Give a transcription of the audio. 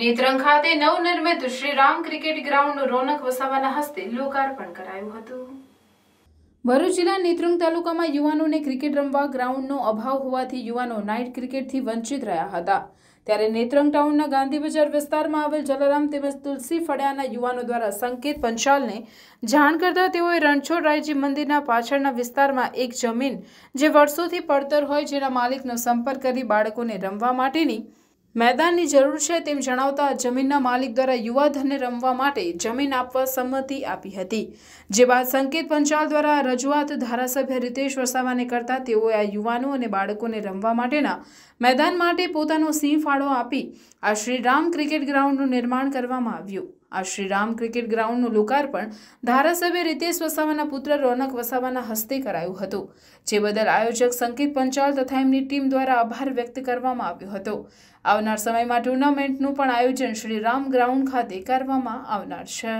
નેત્રંગ ખાતે શ્રી રામ ક્રિકેટ ગ્રાઉન્ડનું રોનક વસાવાના હસ્તે લોકાર્પણ કરાયું હતું ભરૂચ જિલ્લા નેત્રંગ તાલુકામાં યુવાનોને ક્રિકેટ રમવા ગ્રાઉન્ડનો અભાવ હોવાથી યુવાનો નાઇટ ક્રિકેટથી વંચિત રહ્યા હતા ત્યારે નેત્રંગ ટાઉનના ગાંધી બજાર વિસ્તારમાં આવેલ જલારામ તેમજ તુલસી ફળિયાના યુવાનો દ્વારા સંકેત પંચાલને જાણ કરતા તેઓએ રણછોડ રાયજી મંદિરના પાછળના વિસ્તારમાં એક જમીન જે વર્ષોથી પડતર હોય જેના માલિકનો સંપર્ક કરી બાળકોને રમવા માટેની મેદાનની જરૂર છે તેમ જણાવતા જમીનના માલિક દ્વારા યુવાધનને રમવા માટે જમીન આપવા સંમતિ આપી હતી જે બાદ સંકેત પંચાલ દ્વારા રજૂઆત ધારાસભ્ય રીતેશ વસાવાને કરતા તેઓએ આ યુવાનો અને બાળકોને રમવા માટેના મેદાન માટે પોતાનો સિંહ ફાળો આપી આ શ્રીરામ ક્રિકેટ ગ્રાઉન્ડનું નિર્માણ કરવામાં આવ્યું આ શ્રીરામ ક્રિકેટ ગ્રાઉન્ડનું લોકાર્પણ ધારાસભ્ય રીતેશ વસાવાના પુત્ર રોનક વસાવાના હસ્તે કરાયું હતું જે બદલ આયોજક સંકેત પંચાલ તથા એમની ટીમ દ્વારા આભાર વ્યક્ત કરવામાં આવ્યો હતો આ આવનાર સમયમાં ટુર્નામેન્ટનું પણ આયોજન શ્રીરામ ગ્રાઉન્ડ ખાતે કરવામાં આવનાર છે